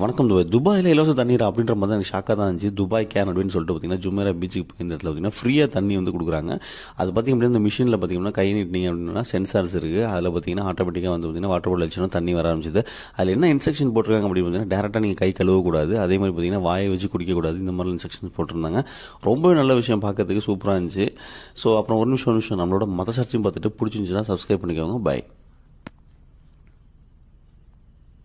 வணக்கம் துபாய் துபாயில் இலவச தண்ணீர் அப்படின்ற மாதிரி எனக்கு ஷாக்காக தான் இருந்துச்சு துபாய் கேன் அப்படின்னு சொல்லிட்டு பார்த்தீங்கன்னா ஜுமேரா பீச்சுக்கு போய் இந்த இடத்துல பார்த்தீங்கன்னா ஃப்ரீயாக தண்ணி வந்து கொடுக்குறாங்க அது பார்த்திங்க அப்படின்னா இந்த மிஷினில் பார்த்தீங்கன்னா கை நீட்டிங்க அப்படின்னா சென்சார்ஸ் இருக்குது அதில் பார்த்தீங்கன்னா ஆட்டோமேட்டிக்காக வந்து பார்த்தீங்கன்னா வாட்டர் பாட்டில் வச்சுனா தண்ணி வர ஆரம்பிச்சது அதில் என்ன இன்ஸ்ட்ரக்ஷன் போட்டிருக்காங்க அப்படின்னு பார்த்தீங்கன்னா டேரெக்டாக நீங்கள் கை கழுவக்கூடாது அதே மாதிரி பார்த்தீங்கன்னா வாயை வச்சு குடிக்கக்கூடாது இந்த மாதிரி இன்ஸ்ட்ரக்ஷன்ஸ் போட்டிருந்தாங்க ரொம்பவே நல்ல விஷயம் பார்க்கறதுக்கு சூப்பராக இருந்துச்சு ஸோ அப்புறம் ஒரு நிமிஷம் ஒரு நிமிஷம் நம்மளோட மத சர்ச்சையும் பார்த்துட்டு பிடிச்சிருந்துச்சுன்னா சப்ஸ்கிரைப் பண்ணிக்கோங்க பாய்